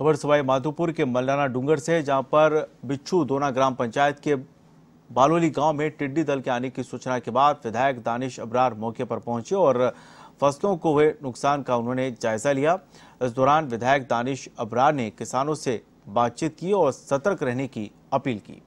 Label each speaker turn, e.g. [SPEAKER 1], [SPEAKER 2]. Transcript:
[SPEAKER 1] खबर सवाई माधोपुर के मल्लाना डूंगर से जहां पर बिच्छू दोना ग्राम पंचायत के बालोली गांव में टिड्डी दल के आने की सूचना के बाद विधायक दानिश अबरार मौके पर पहुंचे और फसलों को हुए नुकसान का उन्होंने जायजा लिया इस दौरान विधायक दानिश अबरार ने किसानों से बातचीत की और सतर्क रहने की अपील की